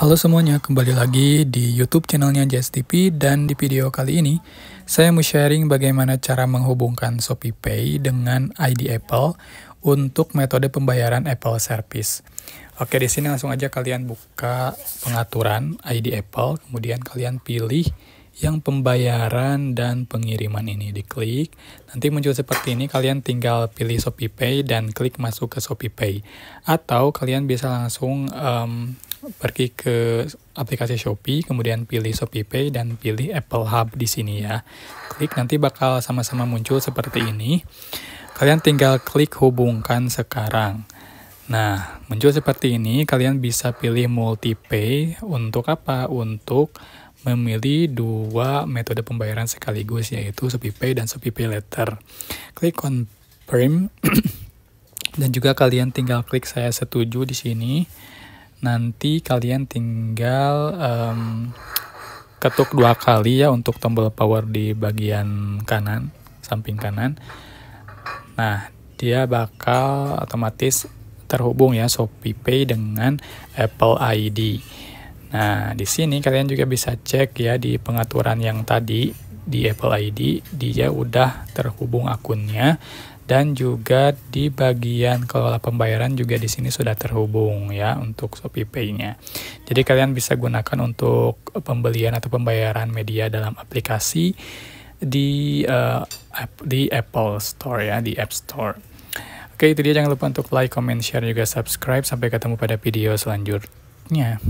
Halo semuanya, kembali lagi di YouTube channelnya JSTP dan di video kali ini saya mau sharing bagaimana cara menghubungkan Shopee Pay dengan ID Apple untuk metode pembayaran Apple Service. Oke, di sini langsung aja kalian buka pengaturan ID Apple, kemudian kalian pilih yang pembayaran dan pengiriman ini diklik. Nanti muncul seperti ini, kalian tinggal pilih Shopee Pay dan klik masuk ke Shopee Pay. Atau kalian bisa langsung um, pergi ke aplikasi Shopee, kemudian pilih Shopee Pay dan pilih Apple Hub di sini ya. Klik nanti bakal sama-sama muncul seperti ini. Kalian tinggal klik hubungkan sekarang. Nah, muncul seperti ini, kalian bisa pilih multi pay untuk apa? Untuk memilih dua metode pembayaran sekaligus yaitu ShopeePay dan ShopeePay Letter. Klik confirm dan juga kalian tinggal klik saya setuju di sini. Nanti kalian tinggal um, ketuk dua kali ya untuk tombol power di bagian kanan, samping kanan. Nah, dia bakal otomatis terhubung ya ShopeePay dengan Apple ID. Nah, di sini kalian juga bisa cek ya di pengaturan yang tadi di Apple ID, dia udah terhubung akunnya dan juga di bagian kelola pembayaran juga di sini sudah terhubung ya untuk Shopee Pay-nya. Jadi kalian bisa gunakan untuk pembelian atau pembayaran media dalam aplikasi di uh, app, di Apple Store ya, di App Store. Oke, itu dia jangan lupa untuk like, comment, share juga subscribe. Sampai ketemu pada video selanjutnya.